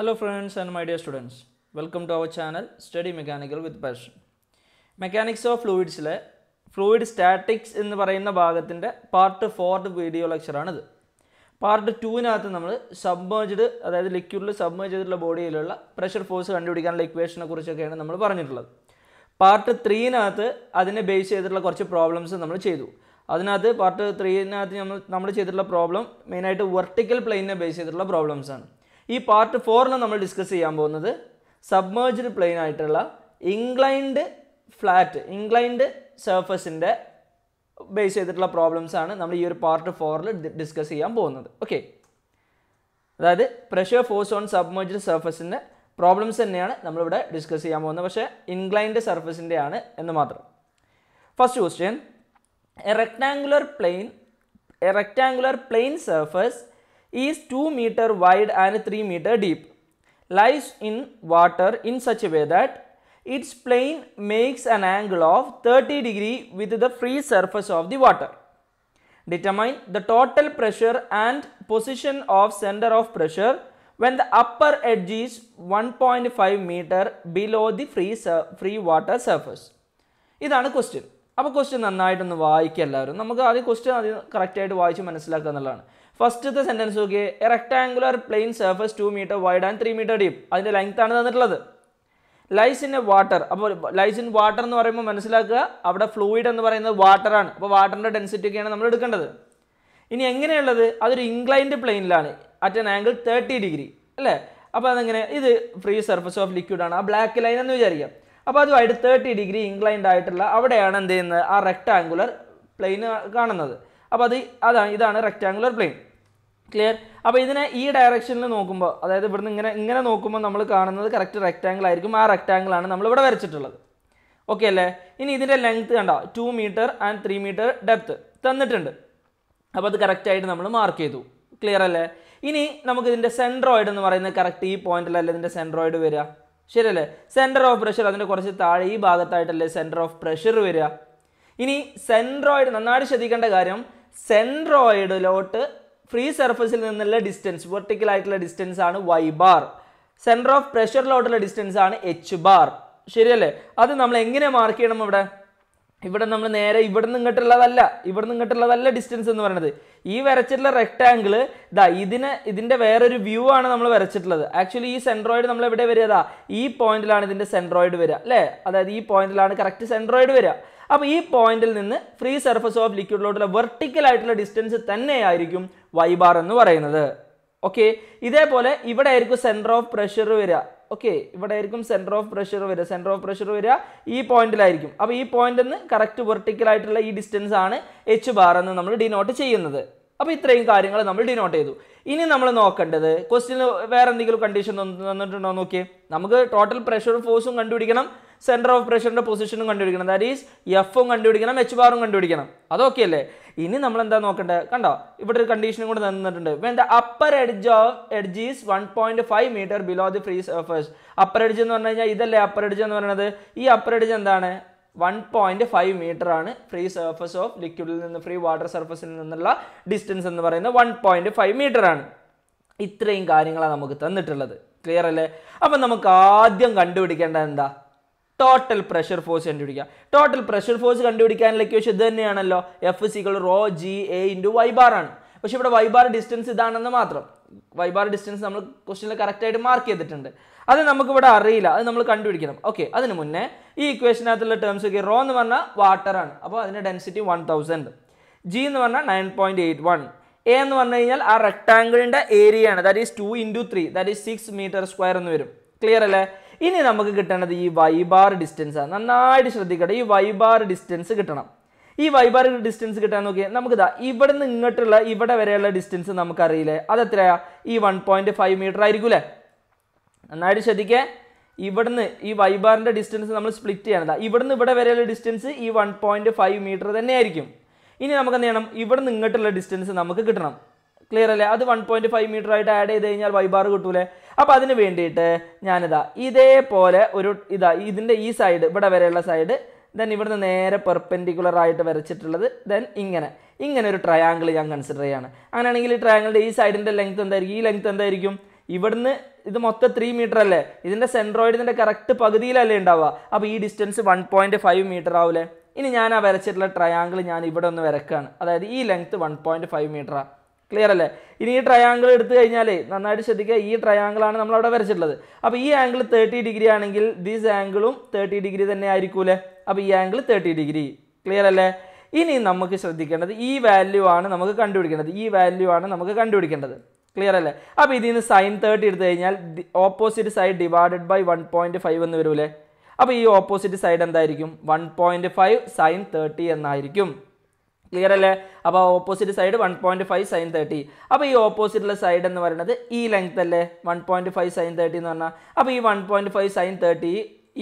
Hello friends and my dear students. Welcome to our channel study mechanical with Passion. Mechanics of ഫ്ലൂയിഡ്സിലെ fluid statics എന്ന് പറയുന്ന ഭാഗത്തിൻ്റെ part fourth video ലെക്ചറാണിത് part ടൂവിനകത്ത് നമ്മൾ submerged അതായത് ലിക്വിഡിൽ സബ്മേജ് ചെയ്തിട്ടുള്ള ബോഡിയിലുള്ള പ്രഷർ ഫോഴ്സ് കണ്ടുപിടിക്കാനുള്ള ഇക്വേഷനെ കുറിച്ചൊക്കെയാണ് നമ്മൾ പറഞ്ഞിട്ടുള്ളത് പാർട്ട് ത്രീനകത്ത് അതിനെ ബേസ് ചെയ്തിട്ടുള്ള കുറച്ച് പ്രോബ്ലംസ് നമ്മൾ ചെയ്തു അതിനകത്ത് പാർട്ട് ത്രീനകത്ത് നമ്മൾ നമ്മൾ ചെയ്തിട്ടുള്ള പ്രോബ്ലം മെയിനായിട്ട് വെർട്ടിക്കൽ പ്ലെയിനെ ബേസ് ചെയ്തിട്ടുള്ള പ്രോബ്ലംസ് ആണ് ഈ പാർട്ട് ഫോറിന് നമ്മൾ ഡിസ്കസ് ചെയ്യാൻ പോകുന്നത് സബ്മേജ്ഡ് പ്ലെയിൻ ആയിട്ടുള്ള ഇൻക്ലൈൻഡ് ഫ്ലാറ്റ് ഇൻക്ലൈൻഡ് സർഫസിൻ്റെ ബേസ് ചെയ്തിട്ടുള്ള പ്രോബ്ലംസ് ആണ് നമ്മൾ ഈ ഒരു പാർട്ട് ഫോറിൽ ഡിസ്കസ് ചെയ്യാൻ പോകുന്നത് ഓക്കെ അതായത് പ്രഷർ ഫോഴ്സ് ഓൺ സബ്മേജ്ഡ് സർഫസിൻ്റെ പ്രോബ്ലംസ് തന്നെയാണ് നമ്മളിവിടെ ഡിസ്കസ് ചെയ്യാൻ പോകുന്നത് പക്ഷേ ഇൻക്ലൈൻഡ് സർഫസിൻ്റെ ആണ് എന്ന് മാത്രം first question a rectangular plane a rectangular plane surface is 2 meter wide and 3 meter deep. Lies in water in such a way that its plane makes an angle of 30 degree with the free surface of the water. Determine the total pressure and position of center of pressure when the upper edge is 1.5 meter below the free, free water surface. ഇതാണ് question അപ്പോൾ question. നന്നായിട്ടൊന്ന് വായിക്കുക എല്ലാവരും നമുക്ക് ആദ്യം question ആദ്യം correct വായിച്ച് മനസ്സിലാക്കുക എന്നുള്ളതാണ് ഫസ്റ്റത്തെ സെൻറ്റൻസ് നോക്കിയേ a rectangular plane surface two metre wide and three metre deep അതിൻ്റെ ലെങ്ത് ആണ് തന്നിട്ടുള്ളത് ലൈസ് ഇൻ എ വാട്ടർ അപ്പോൾ ലൈസ് ഇൻ വാട്ടർ എന്ന് പറയുമ്പോൾ മനസ്സിലാക്കുക അവിടെ ഫ്ലൂയിഡ് എന്ന് പറയുന്നത് വാട്ടറാണ് അപ്പോൾ വാട്ടറിൻ്റെ ഡെൻസിറ്റി ഒക്കെയാണ് നമ്മൾ എടുക്കേണ്ടത് ഇനി എങ്ങനെയുള്ളത് അതൊരു ഇൻക്ലൈൻഡ് പ്ലെയിനിലാണ് at an angle thirty degree അല്ലേ അപ്പോൾ അതെങ്ങനെ ഇത് ഫ്രീ സർഫസ് ഓഫ് ലിക്വിഡ് ആണ് ആ ബ്ലാക്ക് ലൈൻ എന്ന് വിചാരിക്കാം അപ്പോൾ അതുമായിട്ട് തേർട്ടി ഡിഗ്രി ഇൻക്ലൈൻഡ് ആയിട്ടുള്ള അവിടെയാണ് എന്ത് ചെയ്യുന്നത് ആ റെക്ടാംഗുലർ പ്ലെയിൻ കാണുന്നത് അപ്പോൾ അത് അതാണ് ഇതാണ് റെക്ടാംഗുലർ പ്ലെയിൻ ക്ലിയർ അപ്പോൾ ഇതിനെ ഈ ഡയറക്ഷനിൽ നോക്കുമ്പോൾ അതായത് ഇവിടുന്ന് ഇങ്ങനെ ഇങ്ങനെ നോക്കുമ്പോൾ നമ്മൾ കാണുന്നത് കറക്റ്റ് റെക്റ്റാംഗിൾ ആയിരിക്കും ആ നമ്മൾ നമ്മളിവിടെ വരച്ചിട്ടുള്ളത് ഓക്കെ അല്ലേ ഇനി ഇതിൻ്റെ ലെങ്ത്ത് കണ്ട two metre and three metre depth തന്നിട്ടുണ്ട് അപ്പോൾ അത് കറക്റ്റായിട്ട് നമ്മൾ മാർക്ക് ചെയ്തു ക്ലിയർ അല്ലേ ഇനി നമുക്ക് ഇതിൻ്റെ സെൻട്രോയിഡ് എന്ന് പറയുന്നത് കറക്റ്റ് ഈ പോയിന്റിലല്ലേ ഇതിൻ്റെ സെൻട്രോയിഡ് വരിക ശരിയല്ലേ സെൻറ്റർ ഓഫ് പ്രഷർ അതിൻ്റെ കുറച്ച് താഴെ ഈ ഭാഗത്തായിട്ടല്ലേ സെൻറ്റർ ഓഫ് പ്രഷർ വരിക ഇനി സെൻട്രോയിഡ് നന്നായിട്ട് ശ്രദ്ധിക്കേണ്ട കാര്യം സെൻട്രോയിഡിലോട്ട് ഫ്രീ സർഫസിൽ നിന്നുള്ള ഡിസ്റ്റൻസ് വെർട്ടിക്കൽ ആയിട്ടുള്ള ഡിസ്റ്റൻസ് ആണ് വൈ ബാർ സെൻറ്റർ ഓഫ് പ്രഷറിലോട്ടുള്ള ഡിസ്റ്റൻസ് ആണ് എച്ച് ബാർ ശരിയല്ലേ അത് നമ്മൾ എങ്ങനെ മാർക്ക് ചെയ്യണം ഇവിടെ ഇവിടെ നമ്മൾ നേരെ ഇവിടെ നിന്ന് ഇവിടെ നിന്ന് ഡിസ്റ്റൻസ് എന്ന് പറയുന്നത് ഈ വരച്ചിട്ടുള്ള റെക്ടാങ്കിൾ ഇതാ ഇതിന് ഇതിൻ്റെ വേറൊരു വ്യൂ ആണ് നമ്മൾ വരച്ചിട്ടുള്ളത് ആക്ച്വലി ഈ സെൻട്രോയിഡ് നമ്മൾ എവിടെ വരിക ഈ പോയിന്റിലാണ് ഇതിൻ്റെ സെൻട്രോയിഡ് വരിക അല്ലേ അതായത് ഈ പോയിന്റിലാണ് കറക്റ്റ് സെൻട്രോയിഡ് വരിക അപ്പോൾ ഈ പോയിന്റിൽ നിന്ന് ഫ്രീ സർഫസ് ഓഫ് ലിക്വിഡിലോട്ടുള്ള വെർട്ടിക്കൽ ആയിട്ടുള്ള ഡിസ്റ്റൻസ് തന്നെയായിരിക്കും വൈ ബാർ എന്ന് പറയുന്നത് ഓക്കെ ഇതേപോലെ ഇവിടെ ആയിരിക്കും സെൻറ്റർ ഓഫ് പ്രഷർ വരിക ഓക്കെ ഇവിടെ ആയിരിക്കും സെൻറ്റർ ഓഫ് പ്രഷർ വരിക സെൻറ്റർ ഓഫ് പ്രഷർ വരിക ഈ പോയിന്റിലായിരിക്കും അപ്പോൾ ഈ പോയിന്റ് നിന്ന് കറക്റ്റ് വെർട്ടിക്കൽ ആയിട്ടുള്ള ഈ ഡിസ്റ്റൻസ് ആണ് എച്ച് ബാർ എന്ന് നമ്മൾ ഡിനോട്ട് ചെയ്യുന്നത് അപ്പോൾ ഇത്രയും കാര്യങ്ങൾ നമ്മൾ ഡിനോട്ട് ചെയ്തു ഇനി നമ്മൾ നോക്കേണ്ടത് ക്വസ്റ്റ്യന് വേറെ എന്തെങ്കിലും കണ്ടീഷൻ തന്നിട്ടുണ്ടോ നോക്കിയേ നമുക്ക് ടോട്ടൽ പ്രഷറും ഫോഴ്സും കണ്ടുപിടിക്കണം സെൻറ്റർ ഓഫ് പ്രഷറിൻ്റെ പൊസിഷനും കണ്ടുപിടിക്കണം ദാറ്റ് ഈസ് എഫും കണ്ടുപിടിക്കണം എച്ച് ബാറും കണ്ടുപിടിക്കണം അതൊക്കെ അല്ലേ ഇനി നമ്മൾ എന്താ നോക്കേണ്ടത് കണ്ടോ ഇവിടെ ഒരു കണ്ടീഷനും കൂടെ തന്നിട്ടുണ്ട് വേണ്ട upper edge of edge is one point five metre below the free surface upper edge എന്ന് പറഞ്ഞു കഴിഞ്ഞാൽ ഇതല്ലേ അപ്പർ എഡ്ജ് എന്ന് പറയുന്നത് ഈ അപ്പർ എഡ്ജ് എന്താണ് വൺ പോയിന്റ് ഫൈവ് മീറ്റർ ആണ് ഫ്രീ സർഫസ് ഓഫ് ലിക്വിഡിൽ നിന്ന് ഫ്രീ വാട്ടർ സർഫസിൽ നിന്നുള്ള ഡിസ്റ്റൻസ് എന്ന് പറയുന്നത് വൺ പോയിന്റ് ഫൈവ് മീറ്റർ ആണ് ഇത്രയും കാര്യങ്ങളാണ് നമുക്ക് തന്നിട്ടുള്ളത് ക്ലിയർ അല്ലേ അപ്പൊ നമുക്ക് ആദ്യം കണ്ടുപിടിക്കേണ്ടത് എന്താ ടോട്ടൽ പ്രഷർ ഫോഴ്സ് കണ്ടുപിടിക്കുക ടോട്ടൽ പ്രഷർ ഫോഴ്സ് കണ്ടുപിടിക്കാനുള്ള ഇക്വേഷൻ ഇത് തന്നെയാണല്ലോ F equal rho G A into Y bar bar ആണ് പക്ഷെ ഇവിടെ വൈബാർ ബാർ ഡിസ്റ്റൻസ് ഇതാണെന്ന് മാത്രം വൈബാർ ബാർ ഡിസ്റ്റൻസ് നമ്മൾ ക്വസ്റ്റിനിൽ കറക്റ്റായിട്ട് മാർക്ക് ചെയ്തിട്ടുണ്ട് അത് നമുക്കിവിടെ അറിയില്ല അത് നമ്മൾ കണ്ടുപിടിക്കണം ഓക്കെ അതിന് മുന്നേ ഈ ഇക്വേഷനകത്തുള്ള ടേംസ് ഒക്കെ റോ എന്ന് പറഞ്ഞാൽ വാട്ടറാണ് അപ്പോൾ അതിൻ്റെ ഡെൻസിറ്റി വൺ തൗസൻഡ് ജി എന്ന് പറഞ്ഞാൽ nine point eight one A എന്ന് പറഞ്ഞു കഴിഞ്ഞാൽ ആ റെക്ടാങ്കിളിൻ്റെ ഏരിയ ആണ് that is two into three that is six metre square എന്ന് വരും ക്ലിയർ അല്ലേ ഇനി നമുക്ക് കിട്ടേണ്ടത് ഈ വൈബാർ ഡിസ്റ്റൻസ് ആണ് നന്നായിട്ട് ശ്രദ്ധിക്കട്ടെ ഈ വൈബാർ ഡിസ്റ്റൻസ് കിട്ടണം ഈ വൈബാർ ഡിസ്റ്റൻസ് കിട്ടാൻ നോക്കിയാൽ നമുക്ക് ഇതാ ഇവിടെ നിന്ന് ഇങ്ങോട്ടുള്ള ഇവിടെ വരെയുള്ള ഡിസ്റ്റൻസ് നമുക്കറിയില്ലേ എത്രയാണ് ഈ വൺ പോയിൻറ്റ് ഫൈവ് മീറ്റർ ആയിരിക്കും അല്ലേ നന്നായിട്ട് ശ്രദ്ധിക്കുക ഇവിടുന്ന് ഈ വൈബാറിൻ്റെ ഡിസ്റ്റൻസ് നമ്മൾ സ്പ്ലിറ്റ് ചെയ്യാനുള്ള ഇവിടുന്ന് ഇവിടെ വരെയുള്ള ഡിസ്റ്റൻസ് ഈ വൺ പോയിൻറ്റ് ഫൈവ് മീറ്റർ തന്നെയായിരിക്കും ഇനി നമുക്ക് എന്ത് ചെയ്യണം നിന്ന് ഇങ്ങോട്ടുള്ള ഡിസ്റ്റൻസ് നമുക്ക് കിട്ടണം ക്ലിയർ അല്ലേ അത് വൺ പോയിൻറ്റ് ഫൈവ് മീറ്റർ ആയിട്ട് ആഡ് ചെയ്ത് കഴിഞ്ഞാൽ വൈബാർ കിട്ടൂലേ അപ്പോൾ അതിന് വേണ്ടിയിട്ട് ഞാനിതാ ഇതേപോലെ ഒരു ഇതാ ഇതിൻ്റെ ഈ സൈഡ് ഇവിടെ വരെയുള്ള സൈഡ് ദെൻ ഇവിടുന്ന് നേരെ പെർപെൻഡിക്കുലർ ആയിട്ട് വരച്ചിട്ടുള്ളത് ദെൻ ഇങ്ങനെ ഇങ്ങനെ ഒരു ട്രയാങ്കിൾ ഞാൻ കൺസിഡർ ചെയ്യുകയാണ് അങ്ങനെയാണെങ്കിൽ ഈ ട്രയാങ്കിളിൻ്റെ ഈ സൈഡിൻ്റെ ലെങ്ത് എന്തായിരിക്കും ഈ ലെങ്ത് എന്തായിരിക്കും ഇവിടുന്ന് ഇത് മൊത്തം ത്രീ മീറ്റർ അല്ലേ ഇതിൻ്റെ സെൻട്രോയിഡിൻ്റെ കറക്റ്റ് പകുതിയിലല്ലേ ഉണ്ടാവുക അപ്പോൾ ഈ distance one point five metre ആവില്ലേ ഇനി ഞാൻ ആ വരച്ചിട്ടുള്ള ട്രയാങ്കിൾ ഞാൻ ഇവിടെ ഒന്ന് വരക്കുകയാണ് അതായത് ഈ ലെങ്ത്ത് വൺ പോയിൻറ്റ് ഫൈവ് മീറ്ററാണ് ക്ലിയർ അല്ലേ ഇനി ഈ ട്രയാങ്കിൾ എടുത്തു കഴിഞ്ഞാൽ നന്നായിട്ട് ശ്രദ്ധിക്കുക ഈ ട്രയാങ്കിളാണ് നമ്മൾ അവിടെ വരച്ചിട്ടുള്ളത് അപ്പോൾ ഈ ആംഗിൾ തേർട്ടി ഡിഗ്രി ആണെങ്കിൽ ദീസ് ആംഗിളും തേർട്ടി ഡിഗ്രി തന്നെ ആയിരിക്കൂലേ അപ്പോൾ ഈ ആംഗിൾ തേർട്ടി ഡിഗ്രി ക്ലിയർ അല്ലേ ഇനി നമുക്ക് ശ്രദ്ധിക്കേണ്ടത് ഈ വാല്യൂ ആണ് നമുക്ക് കണ്ടുപിടിക്കേണ്ടത് ഈ വാല്യൂ ആണ് നമുക്ക് കണ്ടുപിടിക്കേണ്ടത് ക്ലിയർ അല്ലേ അപ്പോൾ ഇതിൽ നിന്ന് സൈൻ തേർട്ടി എടുത്തു കഴിഞ്ഞാൽ opposite side divided by one point five എന്ന് വരൂലേ അപ്പോൾ ഈ ഓപ്പോസിറ്റ് സൈഡ് എന്തായിരിക്കും one point five sine thirty എന്നായിരിക്കും ക്ലിയർ അല്ലേ അപ്പോൾ opposite side one point five sine thirty അപ്പോൾ ഈ ഓപ്പോസിറ്റുള്ള സൈഡ് എന്ന് പറയുന്നത് ഈ ലെങ്ത് അല്ലേ one point five sine thirty എന്ന് പറഞ്ഞാൽ അപ്പോൾ ഈ one point five sine thirty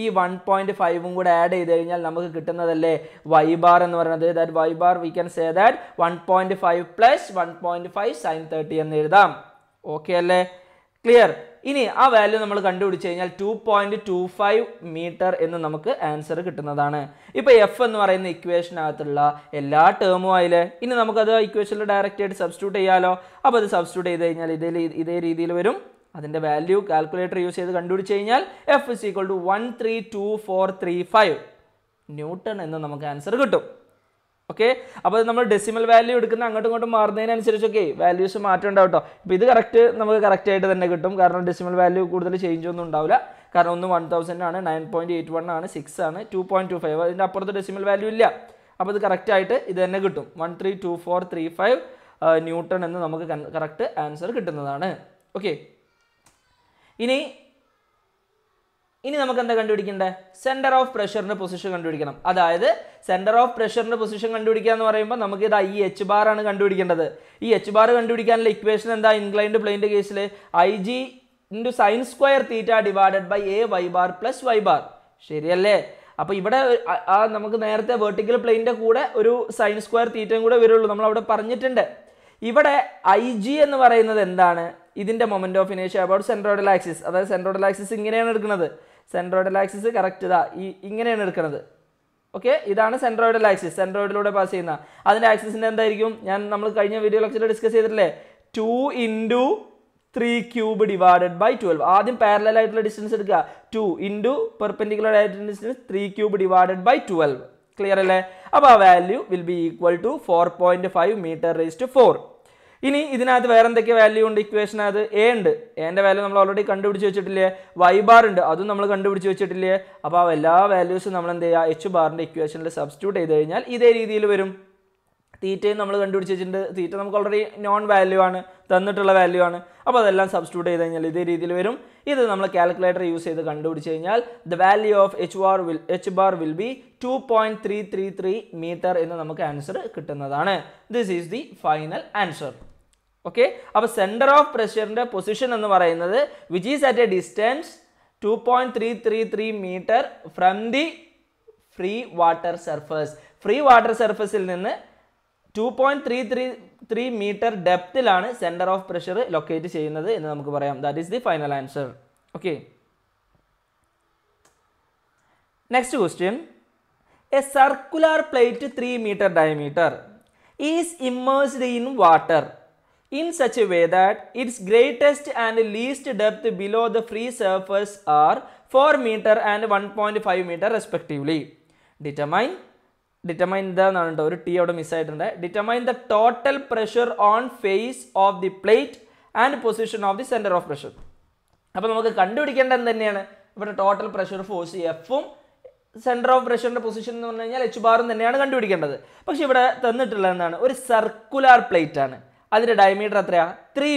ഈ വൺ പോയിന്റ് ഫൈവും കൂടെ ആഡ് ചെയ്ത് കഴിഞ്ഞാൽ നമുക്ക് കിട്ടുന്നതല്ലേ വൈ ബാർ എന്ന് പറയുന്നത് that Y bar we can say that one point five plus one point five sine thirty എന്ന് എഴുതാം ഓക്കെ അല്ലേ ക്ലിയർ ഇനി ആ വാല്യൂ നമ്മൾ കണ്ടുപിടിച്ച് കഴിഞ്ഞാൽ two point two five metre എന്ന് നമുക്ക് ആൻസർ കിട്ടുന്നതാണ് ഇപ്പൊ എഫ് എന്ന് പറയുന്ന ഇക്വേഷനകത്തുള്ള എല്ലാ ടേമും ആയില്ലേ ഇനി നമുക്കത് ഇക്വേഷനിൽ ഡയറക്റ്റ് ആയിട്ട് സബ്സ്റ്റിറ്റ്യൂട്ട് ചെയ്യാലോ അപ്പോൾ അത് സബ്സ്റ്റിറ്റ്യൂട്ട് ചെയ്ത് കഴിഞ്ഞാൽ ഇതേ ഇതേ രീതിയിൽ വരും അതിൻ്റെ വാല്യൂ കാൽക്കുലേറ്റർ യൂസ് ചെയ്ത് കണ്ടുപിടിച്ച് കഴിഞ്ഞാൽ F is equal to one three two four three five newton എന്ന് നമുക്ക് ആൻസർ കിട്ടും ഓക്കെ അപ്പോൾ നമ്മൾ ഡെസിമൽ വാല്യൂ എടുക്കുന്ന അങ്ങോട്ടും ഇങ്ങോട്ടും മാറുന്നതിനനുസരിച്ചൊക്കെ വാല്യൂസ് മാറ്റം ഉണ്ടാവും കേട്ടോ ഇപ്പോൾ ഇത് കറക്റ്റ് നമുക്ക് കറക്റ്റ് ആയിട്ട് തന്നെ കിട്ടും കാരണം ഡെസിമൽ വാല്യൂ കൂടുതൽ ചേഞ്ച് ഒന്നും ഉണ്ടാവില്ല കാരണം ഒന്ന് വൺ തൗസൻഡ് ആണ് നയൻ പോയിൻറ്റ് എയ്റ്റ് വൺ ആണ് സിക്സ് ആണ് ടു പോയിൻറ്റ് ടു ഫൈവ് അതിൻ്റെ അപ്പുറത്ത് ഡെസിമൽ വാല്യൂ ഇല്ല അപ്പോൾ ഇത് കറക്റ്റ് ആയിട്ട് ഇത് തന്നെ കിട്ടും one three two four three five newton എന്ന് നമുക്ക് കറക്റ്റ് ആൻസർ കിട്ടുന്നതാണ് ഓക്കെ ഇനി ഇനി നമുക്ക് എന്താ കണ്ടുപിടിക്കേണ്ടത് സെൻറ്റർ ഓഫ് പ്രഷറിൻ്റെ പൊസിഷൻ കണ്ടുപിടിക്കണം അതായത് സെൻറ്റർ ഓഫ് പ്രഷറിൻ്റെ പൊസിഷൻ കണ്ടുപിടിക്കുക എന്ന് പറയുമ്പോൾ നമുക്ക് ഇതാ ഈ എച്ച് ബാർ ആണ് കണ്ടുപിടിക്കേണ്ടത് ഈ എച്ച് ബാർ കണ്ടുപിടിക്കാനുള്ള ഇക്വേഷൻ എന്താ ഇൻക്ലൈൻഡ് പ്ലെയിൻ്റെ കേസിൽ I G into sine square theta divided by A Y bar plus Y bar ശരിയല്ലേ അപ്പോൾ ഇവിടെ ആ നമുക്ക് നേരത്തെ വെർട്ടിക്കൽ പ്ലെയിൻ്റെ കൂടെ ഒരു സൈൻ സ്ക്വയർ തീറ്റയും കൂടെ വരുള്ളൂ നമ്മൾ അവിടെ പറഞ്ഞിട്ടുണ്ട് ഇവിടെ ഐ ജി എന്ന് പറയുന്നത് എന്താണ് ഇതിൻ്റെ മൊമെൻറ്റ് ഓഫ് ഇനേഷ്യ അബൌട്ട് സെൻട്രോഡൽ ആക്സിസ് അതായത് സെൻട്രോഡൽ ആക്സിസ് ഇങ്ങനെയാണ് എടുക്കുന്നത് സെൻട്രോഡൽ ആക്സിസ് കറക്റ്റ് ഇതാ ഈ ഇങ്ങനെയാണ് എടുക്കുന്നത് ഓക്കെ ഇതാണ് സെൻട്രോയിഡൽ ആക്സിസ് സെൻട്രോയിഡിലൂടെ പാസ് ചെയ്യുന്ന അതിൻ്റെ ആക്സിസിൻ്റെ എന്തായിരിക്കും ഞാൻ നമ്മൾ കഴിഞ്ഞ വീഡിയോ ലെക്ചറിൽ ഡിസ്കസ് ചെയ്തിട്ടില്ലേ two into three cube divided by twelve ആദ്യം പാരലൽ ആയിട്ടുള്ള ഡിസ്റ്റൻസ് എടുക്കുക ടു ഇൻറ്റു പെർപെൻഡിക്കുലർ ആയിട്ടുള്ള distance three cube divided by twelve clear അല്ലേ അപ്പോൾ ആ value will be equal to four point five metre raise to four ഇനി ഇതിനകത്ത് വേറെ എന്തൊക്കെ വാല്യൂ ഉണ്ട് ഇക്വേഷനകത്ത് എ ഉണ്ട് എൻ്റെ വാല്യൂ നമ്മൾ ഓൾറെഡി കണ്ടുപിടിച്ച് വെച്ചിട്ടില്ലേ വൈ ബാർ ഉണ്ട് അതും നമ്മൾ കണ്ടുപിടിച്ച് വെച്ചിട്ടില്ലേ അപ്പോൾ ആ എല്ലാ വാല്യൂസും നമ്മൾ എന്ത് ചെയ്യുക എച്ച് ബാറിൻ്റെ ഇക്വേഷനിൽ സബ്സ്റ്റിറ്റ്യൂട്ട് ചെയ്ത് കഴിഞ്ഞാൽ ഇതേ രീതിയിൽ വരും തീറ്റയും നമ്മൾ കണ്ടുപിടിച്ച് വെച്ചിട്ടുണ്ട് തീറ്റ നമുക്ക് ഓൾറെഡി നോൺ വാല്യൂ ആണ് തന്നിട്ടുള്ള വാല്യൂ ആണ് അപ്പോൾ അതെല്ലാം സബ്സ്റ്റിറ്റ്യൂട്ട് ചെയ്ത് കഴിഞ്ഞാൽ ഇതേ രീതിയിൽ വരും ഇത് നമ്മൾ കാൽക്കുലേറ്റർ യൂസ് ചെയ്ത് കണ്ടുപിടിച്ച് കഴിഞ്ഞാൽ the value of H bar will H bar will be two point three three three metre എന്ന് നമുക്ക് ആൻസർ കിട്ടുന്നതാണ് this is the final answer okay അപ്പോൾ സെൻറ്റർ ഓഫ് പ്രഷറിൻ്റെ പൊസിഷൻ എന്ന് പറയുന്നത് which is at a distance two metre from the free water surface free water സർഫസിൽ നിന്ന് two point metre ഡെപ്തിലാണ് സെൻറ്റർ ഓഫ് പ്രഷർ ലൊക്കേറ്റ് ചെയ്യുന്നത് എന്ന് നമുക്ക് പറയാം that is the final answer okay next question a circular plate three metre diameter is immersed in water in such way that its greatest and least depth below the free free are four metre and one 1.5 five metre respectively determine determine എന്നാണ് കേട്ടോ ഒരു T അവിടെ മിസ്സായിട്ടുണ്ട് determine the total pressure on face of the plate and position of the centre of pressure അപ്പോൾ നമുക്ക് കണ്ടുപിടിക്കേണ്ടത് തന്നെയാണ് ഇവിടെ ടോട്ടൽ പ്രഷർ ഫോഴ്സ് എഫും സെൻറ്റർ ഓഫ് പ്രഷറിൻ്റെ പൊസിഷൻ എന്ന് പറഞ്ഞു കഴിഞ്ഞാൽ എച്ച് ബാറും തന്നെയാണ് കണ്ടുപിടിക്കേണ്ടത് പക്ഷേ ഇവിടെ തന്നിട്ടുള്ള എന്താണ് ഒരു സർക്കുലാർ പ്ലേറ്റ് ആണ് അതിൻ്റെ ഡയമീറ്റർ എത്രയാണ് ത്രീ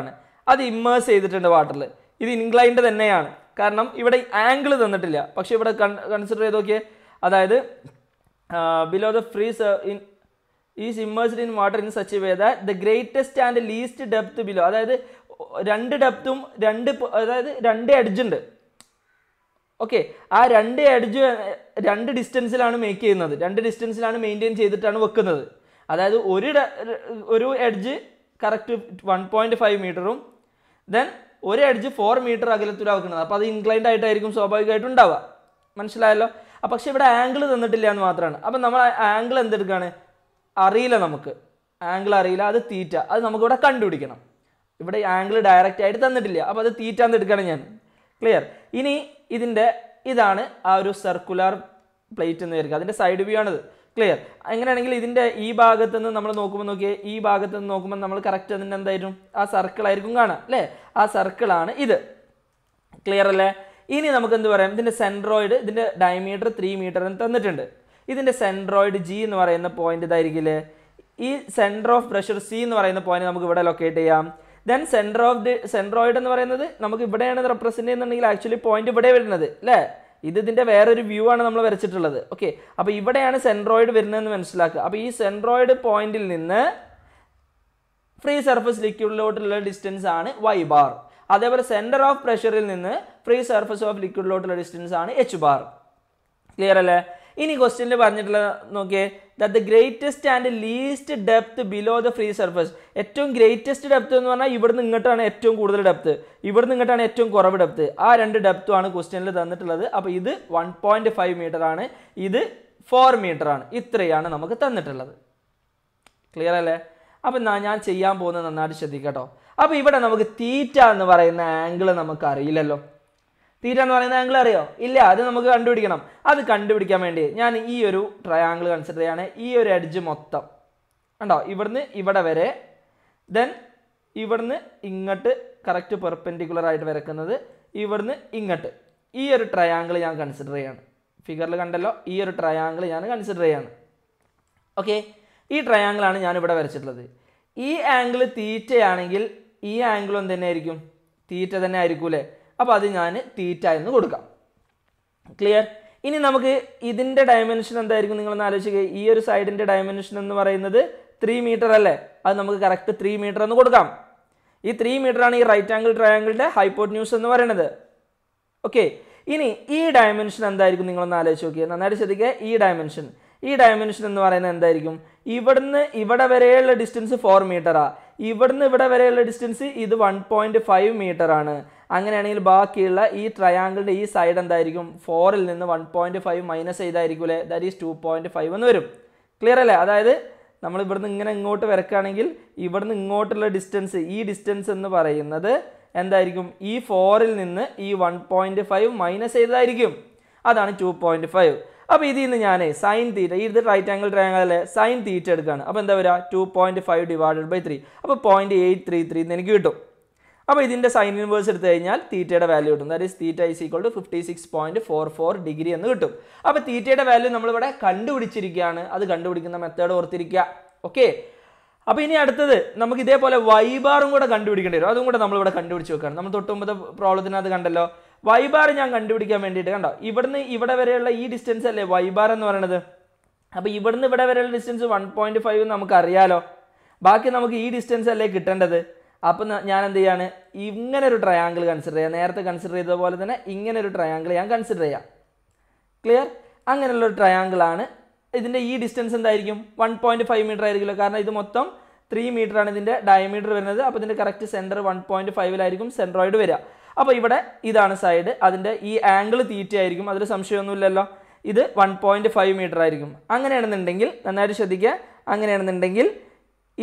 ആണ് അത് ഇമ്മേഴ്സ് ചെയ്തിട്ടുണ്ട് വാട്ടറിൽ ഇത് ഇൻക്ലൈൻഡ് തന്നെയാണ് കാരണം ഇവിടെ ആംഗിൾ തന്നിട്ടില്ല പക്ഷേ ഇവിടെ കൺസിഡർ ചെയ്ത് നോക്കിയേ അതായത് below the freeze in is immersed in water in such way that the greatest and least depth below അതായത് രണ്ട് ഡെപ്തും രണ്ട് അതായത് രണ്ട് എഡ്ജുണ്ട് ഓക്കെ ആ രണ്ട് എഡ്ജ് രണ്ട് ഡിസ്റ്റൻസിലാണ് മേക്ക് ചെയ്യുന്നത് രണ്ട് ഡിസ്റ്റൻസിലാണ് മെയിൻറ്റെയിൻ ചെയ്തിട്ടാണ് വെക്കുന്നത് അതായത് ഒരു ഒരു edge correct one point five മീറ്ററും ദെൻ ഒരു എഡ്ജ് ഫോർ മീറ്റർ അകലത്തിലാക്കുന്നത് അപ്പോൾ അത് ഇൻക്ലൈൻഡ് ആയിട്ടായിരിക്കും സ്വാഭാവികമായിട്ടും ഉണ്ടാവുക മനസ്സിലായല്ലോ അപ്പം പക്ഷേ ഇവിടെ ആംഗിൾ തന്നിട്ടില്ല എന്ന് മാത്രമാണ് അപ്പം നമ്മൾ ആംഗിൾ എന്തെടുക്കുകയാണ് അറിയില്ല നമുക്ക് ആംഗിൾ അറിയില്ല അത് തീറ്റ അത് നമുക്കിവിടെ കണ്ടുപിടിക്കണം ഇവിടെ ആംഗിൾ ഡയറക്റ്റ് ആയിട്ട് തന്നിട്ടില്ല അപ്പോൾ അത് തീറ്റ എന്ന് എടുക്കുകയാണ് ഞാൻ ക്ലിയർ ഇനി ഇതിൻ്റെ ഇതാണ് ആ ഒരു സർക്കുലർ പ്ലേറ്റ് എന്ന് വരിക അതിൻ്റെ സൈഡ് വ്യൂ ആണത് ക്ലിയർ എങ്ങനെയാണെങ്കിൽ ഇതിൻ്റെ ഈ ഭാഗത്ത് നിന്ന് നമ്മൾ നോക്കുമ്പോൾ നോക്കിയാൽ ഈ ഭാഗത്ത് നിന്ന് നോക്കുമ്പോൾ നമ്മൾ കറക്റ്റ് അതിൻ്റെ എന്തായിരുന്നു ആ സർക്കിളായിരിക്കും കാണാം അല്ലേ ആ സർക്കിളാണ് ഇത് ക്ലിയർ അല്ലേ ഇനി നമുക്ക് എന്ത് പറയാം ഇതിൻ്റെ സെൻട്രോയിഡ് ഇതിൻ്റെ ഡയമീറ്റർ ത്രീ മീറ്റർ എന്ന് തന്നിട്ടുണ്ട് ഇതിൻ്റെ സെൻട്രോയിഡ് ജി എന്ന് പറയുന്ന പോയിന്റ് ഇതായിരിക്കില്ല ഈ സെൻറ്റർ ഓഫ് പ്രഷർ സി എന്ന് പറയുന്ന പോയിന്റ് നമുക്ക് ഇവിടെ ലൊക്കേറ്റ് ചെയ്യാം then centre of the centroid എന്ന് പറയുന്നത് നമുക്ക് ഇവിടെയാണ് റെപ്രസെൻറ്റ് ചെയ്യുന്നുണ്ടെങ്കിൽ ആക്ച്വലി പോയിന്റ് ഇവിടെ വരുന്നത് അല്ലേ ഇത് ഇതിൻ്റെ വേറൊരു വ്യൂ ആണ് നമ്മൾ വരച്ചിട്ടുള്ളത് ഓക്കെ അപ്പോൾ ഇവിടെയാണ് സെൻട്രോയിഡ് വരുന്നതെന്ന് മനസ്സിലാക്കുക അപ്പോൾ ഈ സെൻട്രോയിഡ് പോയിന്റിൽ നിന്ന് ഫ്രീ സർഫസ് ലിക്വിഡിലോട്ടുള്ള ഡിസ്റ്റൻസ് ആണ് വൈ ബാർ അതേപോലെ സെൻറ്റർ ഓഫ് പ്രഷറിൽ നിന്ന് ഫ്രീ സർഫസ് ഓഫ് ലിക്വിഡിലോട്ടുള്ള ഡിസ്റ്റൻസ് ആണ് എച്ച് ബാർ ക്ലിയർ അല്ലേ ഇനി ക്വസ്റ്റ്യനിൽ പറഞ്ഞിട്ടുള്ളത് നോക്കിയേ that the greatest and least depth below the free surface ഏറ്റവും ഗ്രേറ്റസ്റ്റ് ഡെപ്ത് എന്ന് പറഞ്ഞാൽ ഇവിടുന്ന് ഇങ്ങോട്ടാണ് ഏറ്റവും കൂടുതൽ ഡെപ്ത് ഇവിടുന്ന് ഇങ്ങോട്ടാണ് ഏറ്റവും കുറവ് ഡെപ്ത് ആ രണ്ട് ഡെപ്തും ആണ് ക്വസ്റ്റ്യനിൽ തന്നിട്ടുള്ളത് അപ്പോൾ ഇത് വൺ പോയിൻറ്റ് ഫൈവ് മീറ്റർ ആണ് ഇത് ഫോർ മീറ്റർ ആണ് ഇത്രയാണ് നമുക്ക് തന്നിട്ടുള്ളത് ക്ലിയർ അല്ലേ അപ്പം ഞാൻ ചെയ്യാൻ പോകുന്നത് നന്നായിട്ട് ശ്രദ്ധിക്കട്ടോ അപ്പോൾ ഇവിടെ നമുക്ക് തീറ്റ എന്ന് പറയുന്ന ആംഗിൾ നമുക്ക് അറിയില്ലല്ലോ തീറ്റ എന്ന് പറയുന്ന ആംഗിൾ അറിയോ ഇല്ല അത് നമുക്ക് കണ്ടുപിടിക്കണം അത് കണ്ടുപിടിക്കാൻ വേണ്ടി ഞാൻ ഈ ഒരു ട്രയാങ്കിൾ കൺസിഡർ ചെയ്യാണ് ഈ ഒരു എഡ്ജ് മൊത്തം കണ്ടോ ഇവിടുന്ന് ഇവിടെ വരെ ദെൻ ഇവിടുന്ന് ഇങ്ങോട്ട് കറക്റ്റ് പെർപെൻഡിക്കുലർ ആയിട്ട് വരക്കുന്നത് ഇവിടുന്ന് ഇങ്ങോട്ട് ഈ ഒരു ട്രയാങ്കിൾ ഞാൻ കൺസിഡർ ചെയ്യാണ് ഫിഗറിൽ കണ്ടല്ലോ ഈ ഒരു ട്രയാങ്കിൾ ഞാൻ കൺസിഡർ ചെയ്യാണ് ഓക്കെ ഈ ആണ് ഞാൻ ഇവിടെ വരച്ചിട്ടുള്ളത് ഈ ആംഗിൾ തീറ്റയാണെങ്കിൽ ഈ ആംഗിളും തന്നെ ആയിരിക്കും തീറ്റ തന്നെ ആയിരിക്കൂലേ അപ്പോൾ അത് ഞാൻ തീറ്റ എന്ന് കൊടുക്കാം ക്ലിയർ ഇനി നമുക്ക് ഇതിൻ്റെ ഡയമെൻഷൻ എന്തായിരിക്കും നിങ്ങളൊന്ന് ആലോചിക്കുക ഈ ഒരു സൈഡിൻ്റെ ഡയമെൻഷൻ എന്ന് പറയുന്നത് ത്രീ മീറ്റർ അല്ലേ അത് നമുക്ക് കറക്റ്റ് ത്രീ മീറ്റർ എന്ന് കൊടുക്കാം ഈ ത്രീ ആണ് ഈ റൈറ്റ് ആംഗിൾ ട്രയാങ്കിളിൻ്റെ ന്യൂസ് എന്ന് പറയുന്നത് ഓക്കെ ഇനി ഈ ഡയമെൻഷൻ എന്തായിരിക്കും നിങ്ങളൊന്ന് ആലോചിച്ച് നോക്കിയാൽ നന്നായിട്ട് ശ്രദ്ധിക്കുക ഈ ഡയമെൻഷൻ ഈ ഡയമെൻഷൻ എന്ന് പറയുന്നത് എന്തായിരിക്കും ഇവിടുന്ന് ഇവിടെ വരെയുള്ള ഡിസ്റ്റൻസ് ഫോർ മീറ്ററാണ് ഇവിടുന്ന് ഇവിടെ വരെയുള്ള ഡിസ്റ്റൻസ് ഇത് വൺ പോയിൻറ്റ് ഫൈവ് മീറ്ററാണ് അങ്ങനെയാണെങ്കിൽ ബാക്കിയുള്ള ഈ ട്രയാങ്കിളിൻ്റെ ഈ സൈഡ് എന്തായിരിക്കും ഫോറിൽ നിന്ന് വൺ പോയിൻറ്റ് ഫൈവ് മൈനസ് ചെയ്തായിരിക്കും അല്ലേ that is two point five എന്ന് വരും ക്ലിയർ അല്ലേ അതായത് നമ്മൾ ഇവിടുന്ന് ഇങ്ങനെ ഇങ്ങോട്ട് വരക്കുകയാണെങ്കിൽ ഇവിടുന്ന് ഇങ്ങോട്ടുള്ള ഡിസ്റ്റൻസ് ഈ ഡിസ്റ്റൻസ് എന്ന് പറയുന്നത് എന്തായിരിക്കും ഈ ഫോറിൽ നിന്ന് ഈ വൺ പോയിൻറ്റ് ഫൈവ് മൈനസ് ചെയ്തതായിരിക്കും അതാണ് ടു പോയിൻറ്റ് ഫൈവ് അപ്പോൾ ഇതിൽ നിന്ന് ഞാൻ സൈൻ തീറ്റ ഈ ഇത് റൈറ്റ് ആംഗിൾ ട്രയാങ്കിൾ അല്ലേ സൈൻ തീറ്റ എടുക്കുകയാണ് അപ്പോൾ എന്താ വരിക two point five divided by three അപ്പോൾ പോയിൻറ്റ് എയ്റ്റ് ത്രീ ത്രീ എന്ന് എനിക്ക് കിട്ടും അപ്പോൾ ഇതിൻ്റെ സൈൻ ഇൻവേഴ്സ് എടുത്തു കഴിഞ്ഞാൽ തീറ്റയുടെ വാല്യൂ കിട്ടും that is theta is equal to fifty six point four four degree എന്ന് കിട്ടും അപ്പോൾ തീറ്റയുടെ വാല്യൂ നമ്മളിവിടെ കണ്ടുപിടിച്ചിരിക്കുകയാണ് അത് കണ്ടുപിടിക്കുന്ന മെത്തേഡ് ഓർത്തിരിക്കുക ഓക്കെ അപ്പോൾ ഇനി അടുത്തത് നമുക്ക് ഇതേപോലെ വൈബാറും കൂടെ കണ്ടുപിടിക്കേണ്ടി വരും അതും കൂടെ നമ്മളിവിടെ കണ്ടുപിടിച്ച് വെക്കുകയാണ് നമ്മൾ തൊട്ടുമ്പോൾ പ്രോബ്ലത്തിനകത്ത് കണ്ടല്ലോ ബാർ ഞാൻ കണ്ടുപിടിക്കാൻ വേണ്ടിയിട്ട് കണ്ടോ ഇവിടുന്ന് ഇവിടെ വരെയുള്ള ഈ ഡിസ്റ്റൻസ് അല്ലേ വൈബാർ എന്ന് പറയണത് അപ്പോൾ ഇവിടുന്ന് ഇവിടെ വരെയുള്ള ഡിസ്റ്റൻസ് വൺ പോയിൻറ്റ് ഫൈവ് നമുക്കറിയാലോ ബാക്കി നമുക്ക് ഈ ഡിസ്റ്റൻസ് അല്ലേ കിട്ടേണ്ടത് അപ്പം ഞാൻ എന്ത് ചെയ്യാണ് ഇങ്ങനെ ഒരു ട്രയാങ്കിൾ കൺസിഡർ ചെയ്യാം നേരത്തെ കൺസിഡർ ചെയ്ത പോലെ തന്നെ ഇങ്ങനെ ഒരു ട്രയാങ്കിൾ ഞാൻ കൺസിഡർ ചെയ്യാം ക്ലിയർ അങ്ങനെയുള്ള ഒരു ആണ് ഇതിൻ്റെ ഈ ഡിസ്റ്റൻസ് എന്തായിരിക്കും വൺ പോയിൻറ്റ് ഫൈവ് മീറ്റർ ആയിരിക്കുമല്ലോ കാരണം ഇത് മൊത്തം ത്രീ ആണ് ഇതിൻ്റെ ഡയമീറ്റർ വരുന്നത് അപ്പോൾ ഇതിൻ്റെ കറക്റ്റ് സെൻറ്റർ വൺ പോയിൻറ്റ് ഫൈവിലായിരിക്കും സെൻട്രോയിഡ് വരിക അപ്പോൾ ഇവിടെ ഇതാണ് സൈഡ് അതിൻ്റെ ഈ ആംഗിൾ തീറ്റ ആയിരിക്കും അതിൽ സംശയമൊന്നുമില്ലല്ലോ ഇത് വൺ പോയിൻറ്റ് ഫൈവ് മീറ്റർ ആയിരിക്കും അങ്ങനെയാണെന്നുണ്ടെങ്കിൽ നന്നായിട്ട് ശ്രദ്ധിക്കുക അങ്ങനെയാണെന്നുണ്ടെങ്കിൽ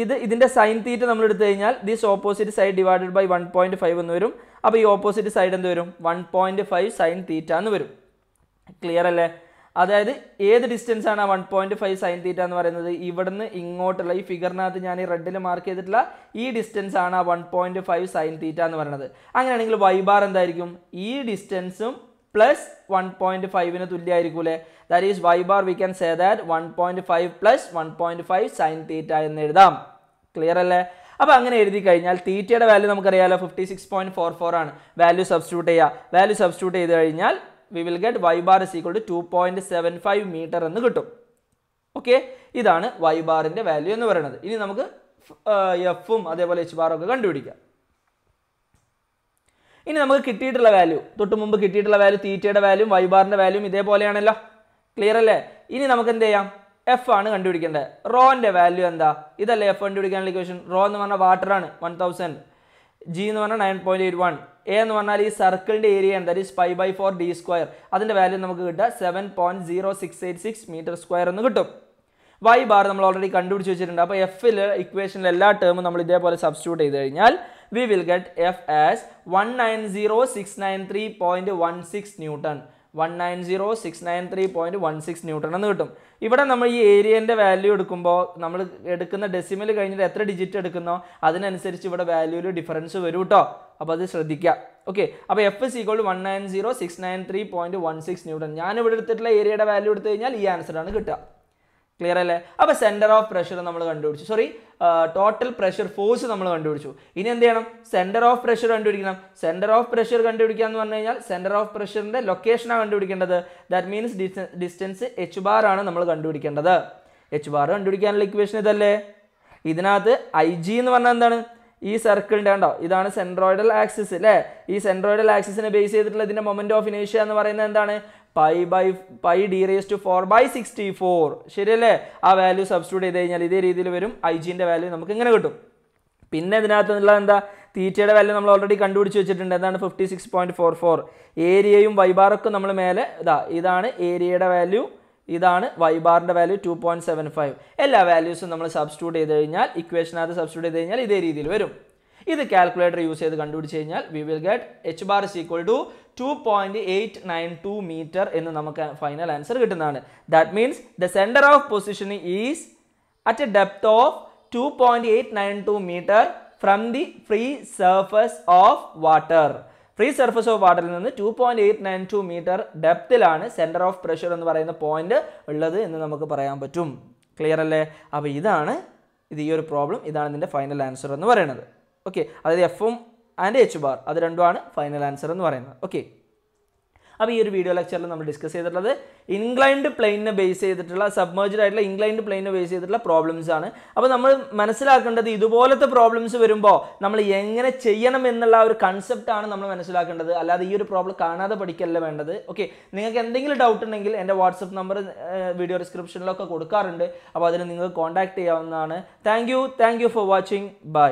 ഇത് ഇതിൻ്റെ സൈൻ തീറ്റ നമ്മൾ എടുത്തു കഴിഞ്ഞാൽ this opposite side divided by one point five എന്ന് വരും അപ്പോൾ ഈ ഓപ്പോസിറ്റ് സൈഡ് എന്ത് വരും one point five sine theta എന്ന് വരും ക്ലിയർ അല്ലേ അതായത് ഏത് ഡിസ്റ്റൻസ് ആണ് ആ one point five sine theta എന്ന് പറയുന്നത് ഇവിടുന്ന് ഇങ്ങോട്ടുള്ള ഈ ഫിഗറിനകത്ത് ഞാൻ ഈ റെഡിൽ മാർക്ക് ചെയ്തിട്ടുള്ള ഈ ഡിസ്റ്റൻസ് ആണ് ആ one point five sine theta എന്ന് പറയുന്നത് അങ്ങനെയാണെങ്കിൽ വൈ ബാർ എന്തായിരിക്കും ഈ ഡിസ്റ്റൻസും പ്ലസ് വൺ പോയിന്റ് ഫൈവിന് തുല്യമായിരിക്കൂലേ that is Y bar we can say that one point five plus one point five sine theta എന്ന് എഴുതാം ക്ലിയർ അല്ലേ അപ്പോൾ അങ്ങനെ എഴുതി കഴിഞ്ഞാൽ തീറ്റയുടെ വാല്യൂ നമുക്കറിയാലോ fifty six point four four ആണ് വാല്യൂ സബ്സ്റ്റിറ്റ്യൂട്ട് ചെയ്യുക വാല്യൂ സബ്സ്റ്റിറ്റ്യൂട്ട് ചെയ്ത് കഴിഞ്ഞാൽ we will get Y bar is equal to two point seven five metre എന്ന് കിട്ടും ഓക്കെ ഇതാണ് വൈ ബാറിൻ്റെ വാല്യൂ എന്ന് പറയുന്നത് ഇനി നമുക്ക് എഫും അതേപോലെ എച്ച് ബാറും ഒക്കെ കണ്ടുപിടിക്കാം ഇനി നമുക്ക് കിട്ടിയിട്ടുള്ള വാല്യൂ തൊട്ട് മുമ്പ് കിട്ടിയിട്ടുള്ള വാല്യൂ തീറ്റയുടെ വാല്യൂ വൈബാറിൻ്റെ വാല്യൂ ഇതേപോലെയാണല്ലോ ക്ലിയർ അല്ലേ ഇനി നമുക്ക് എന്ത് ചെയ്യാം എഫ് ആണ് കണ്ടുപിടിക്കേണ്ടത് റോൻ്റെ വാല്യൂ എന്താ ഇതല്ലേ എഫ് കണ്ടുപിടിക്കാനുള്ള ഇക്വേഷൻ റോ എന്ന് പറഞ്ഞാൽ വാട്ടറാണ് വൺ തൗസൻഡ് ജി എന്ന് പറഞ്ഞാൽ nine point eight one A എന്ന് പറഞ്ഞാൽ ഈ സർക്കിളിൻ്റെ ഏരിയ എന്താ ഈ is five by four D square അതിൻ്റെ വാല്യൂ നമുക്ക് കിട്ടുക seven point zero six eight six metre square എന്ന് കിട്ടും വൈ ബാർ നമ്മൾ ഓൾറെഡി കണ്ടുപിടിച്ച് വെച്ചിട്ടുണ്ട് അപ്പോൾ എഫിൽ ഇക്വേഷനിൽ എല്ലാ ടേമും നമ്മൾ ഇതേപോലെ സബ്സ്റ്റിറ്റ്യൂട്ട് ചെയ്ത് കഴിഞ്ഞാൽ we will get F as one nine zero six nine three point one six newton one one nine nine zero six six three point newton എന്ന് കിട്ടും ഇവിടെ നമ്മൾ ഈ ഏരിയൻ്റെ വാല്യൂ എടുക്കുമ്പോൾ നമ്മൾ എടുക്കുന്ന ഡെസിമൽ കഴിഞ്ഞിട്ട് എത്ര ഡിജിറ്റ് എടുക്കുന്നോ അതിനനുസരിച്ച് ഇവിടെ വാല്യൂവിൽ ഡിഫറൻസ് വരും കേട്ടോ അപ്പോൾ അത് ശ്രദ്ധിക്കുക ഓക്കെ അപ്പോൾ F is equal one nine zero six nine three point one six newton ഞാനിവിടെ എടുത്തിട്ടുള്ള ഏരിയയുടെ വാല്യൂ എടുത്തു കഴിഞ്ഞാൽ ഈ ആൻസറാണ് കിട്ടുക ക്ലിയർ അല്ലേ അപ്പോൾ സെൻറ്റർ ഓഫ് പ്രഷർ നമ്മൾ കണ്ടുപിടിച്ചു സോറി ടോട്ടൽ പ്രഷർ ഫോഴ്സ് നമ്മൾ കണ്ടുപിടിച്ചു ഇനി എന്ത് ചെയ്യണം സെൻറ്റർ ഓഫ് പ്രഷർ കണ്ടുപിടിക്കണം സെൻറ്റർ ഓഫ് പ്രഷർ കണ്ടുപിടിക്കുക എന്ന് പറഞ്ഞു കഴിഞ്ഞാൽ സെൻറ്റർ ഓഫ് പ്രഷറിൻ്റെ ലൊക്കേഷനാണ് കണ്ടുപിടിക്കേണ്ടത് that means distance H bar ആണ് നമ്മൾ കണ്ടുപിടിക്കേണ്ടത് എച്ച് ബാർ കണ്ടുപിടിക്കാനുള്ള ഇക്വേഷൻ ഇതല്ലേ ഇതിനകത്ത് ഐ ജി എന്ന് പറഞ്ഞാൽ എന്താണ് ഈ സർക്കിളിൻ്റെ ഉണ്ടോ ഇതാണ് സെൻട്രോയിഡൽ ആക്സിസ് അല്ലേ ഈ സെൻട്രോയിഡൽ ആക്സിസിനെ ബേസ് ചെയ്തിട്ടുള്ള ഇതിൻ്റെ മൊമെൻറ്റ് ഓഫ് ഇനേഷ്യ എന്ന് പറയുന്നത് എന്താണ് pi by pi D raise to four by sixty four ശരിയല്ലേ ആ വാല്യൂ സബ്സ്റ്റിറ്റ്യൂട്ട് ചെയ്ത് കഴിഞ്ഞാൽ ഇതേ രീതിയിൽ വരും ഐ ജിൻ്റെ വാല്യൂ നമുക്ക് ഇങ്ങനെ കിട്ടും പിന്നെ നിന്നുള്ള എന്താ തീറ്റയുടെ വാല്യൂ നമ്മൾ ഓൾറെഡി കണ്ടുപിടിച്ച് വെച്ചിട്ടുണ്ട് എന്താണ് fifty six point four four ഏരിയയും വൈബാറൊക്കെ നമ്മൾ മേലെ ഇതാ ഇതാണ് ഏരിയയുടെ വാല്യൂ ഇതാണ് വൈബാറിൻ്റെ value two point seven five എല്ലാ വാല്യൂസും നമ്മൾ സബ്സ്റ്റിറ്റ്യൂട്ട് ചെയ്ത് കഴിഞ്ഞാൽ ഇക്വേഷനകത്ത് സബ്സ്റ്റിറ്റ്യൂട്ട് ചെയ്ത് കഴിഞ്ഞാൽ ഇതേ രീതിയിൽ വരും ഇത് കാൽക്കുലേറ്റർ യൂസ് ചെയ്ത് കണ്ടുപിടിച്ച് കഴിഞ്ഞാൽ we will get H bar is equal to two point eight nine two metre എന്ന് നമുക്ക് ഫൈനൽ ആൻസർ കിട്ടുന്നതാണ് that means the centre of position is at a depth of two point eight nine two metre from the free surface of water free surface of വാട്ടറിൽ നിന്ന് two point eight nine two metre ഡെപ്തിലാണ് centre of pressure എന്ന് പറയുന്ന point ഉള്ളത് എന്ന് നമുക്ക് പറയാൻ പറ്റും ക്ലിയർ അല്ലേ അപ്പോൾ ഇതാണ് ഇത് ഈ ഒരു പ്രോബ്ലം ഇതാണ് ഇതിൻ്റെ ഫൈനൽ ആൻസർ എന്ന് പറയുന്നത് ഓക്കെ അതായത് എഫും ആൻഡ് എച്ച് ബാർ അത് രണ്ടുമാണ് ഫൈനൽ ആൻസർ എന്ന് പറയുന്നത് ഓക്കെ അപ്പോൾ ഈ ഒരു വീഡിയോ ലെക്ചറിൽ നമ്മൾ ഡിസ്കസ് ചെയ്തിട്ടുള്ളത് ഇൻക്ലൈൻഡ് പ്ലെയിനെ ബേസ് ചെയ്തിട്ടുള്ള സബ്മേർജ്ഡ് ആയിട്ടുള്ള ഇൻക്ലൈൻഡ് പ്ലെയിനെ ബേസ് ചെയ്തിട്ടുള്ള പ്രോബ്ലംസ് ആണ് അപ്പോൾ നമ്മൾ മനസ്സിലാക്കേണ്ടത് ഇതുപോലത്തെ പ്രോബ്ലംസ് വരുമ്പോൾ നമ്മൾ എങ്ങനെ ചെയ്യണം എന്നുള്ള ഒരു കൺസെപ്റ്റാണ് നമ്മൾ മനസ്സിലാക്കേണ്ടത് അല്ലാതെ ഈ ഒരു പ്രോബ്ലം കാണാതെ പഠിക്കല്ല വേണ്ടത് ഓക്കെ നിങ്ങൾക്ക് എന്തെങ്കിലും ഡൗട്ട് ഉണ്ടെങ്കിൽ എൻ്റെ വാട്സപ്പ് നമ്പർ വീഡിയോ ഡിസ്ക്രിപ്ഷനിലൊക്കെ കൊടുക്കാറുണ്ട് അപ്പോൾ അതിന് നിങ്ങൾക്ക് കോൺടാക്ട് ചെയ്യാവുന്നതാണ് thank you for watching by